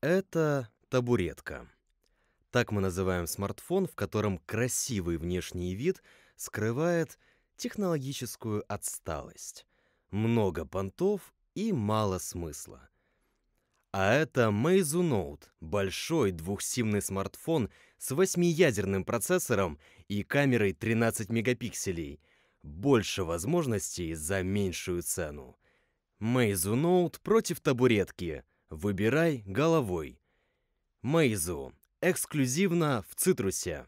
Это табуретка. Так мы называем смартфон, в котором красивый внешний вид скрывает технологическую отсталость. Много понтов и мало смысла. А это Meizu Note, большой двухсимный смартфон с восьмиядерным процессором и камерой 13 мегапикселей. Больше возможностей за меньшую цену. Meizu Note против табуретки – Выбирай головой. Мейзу. Эксклюзивно в «Цитрусе».